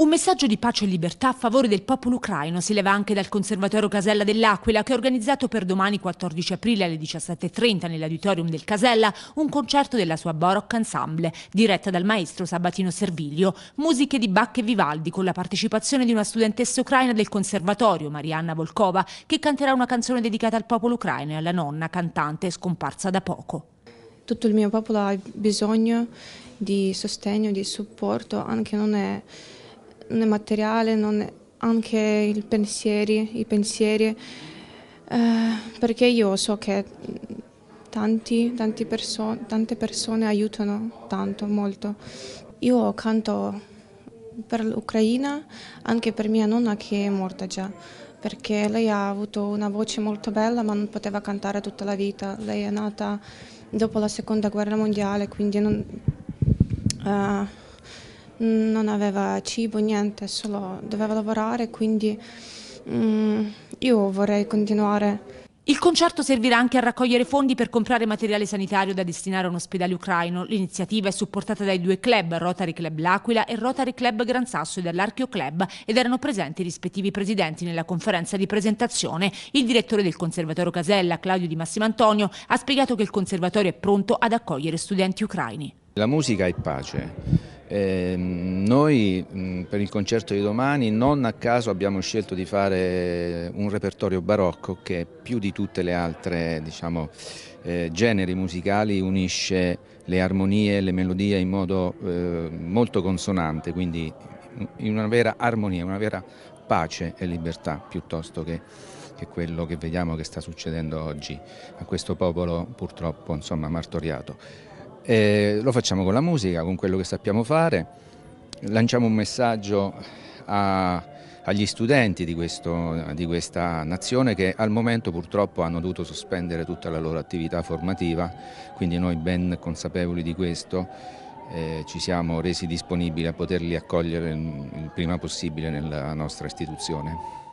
Un messaggio di pace e libertà a favore del popolo ucraino si leva anche dal Conservatorio Casella dell'Aquila che ha organizzato per domani 14 aprile alle 17.30 nell'auditorium del Casella un concerto della sua Baroque Ensemble diretta dal maestro Sabatino Serviglio, musiche di Bach e Vivaldi con la partecipazione di una studentessa ucraina del Conservatorio Marianna Volkova che canterà una canzone dedicata al popolo ucraino e alla nonna cantante scomparsa da poco. Tutto il mio popolo ha bisogno di sostegno, di supporto, anche non è non è materiale, non è anche i pensieri, i pensieri eh, perché io so che tanti, tanti perso tante persone aiutano tanto, molto. Io canto per l'Ucraina, anche per mia nonna che è morta già, perché lei ha avuto una voce molto bella ma non poteva cantare tutta la vita. Lei è nata dopo la seconda guerra mondiale, quindi non, uh, non aveva cibo, niente, solo doveva lavorare, quindi mm, io vorrei continuare. Il concerto servirà anche a raccogliere fondi per comprare materiale sanitario da destinare a un ospedale ucraino. L'iniziativa è supportata dai due club, Rotary Club L'Aquila e Rotary Club Gran Sasso e dall'Archeo Club ed erano presenti i rispettivi presidenti nella conferenza di presentazione. Il direttore del Conservatorio Casella, Claudio Di Massimo Antonio, ha spiegato che il Conservatorio è pronto ad accogliere studenti ucraini. La musica è pace eh, noi mh, per il concerto di domani non a caso abbiamo scelto di fare un repertorio barocco che più di tutte le altre diciamo, eh, generi musicali unisce le armonie e le melodie in modo eh, molto consonante, quindi in una vera armonia, una vera pace e libertà piuttosto che, che quello che vediamo che sta succedendo oggi a questo popolo purtroppo insomma, martoriato. E lo facciamo con la musica, con quello che sappiamo fare, lanciamo un messaggio a, agli studenti di, questo, di, questa nazione che al momento purtroppo hanno dovuto sospendere tutta la loro attività formativa, quindi noi ben consapevoli di questo eh, ci siamo resi disponibili a poterli accogliere il prima possibile nella nostra istituzione.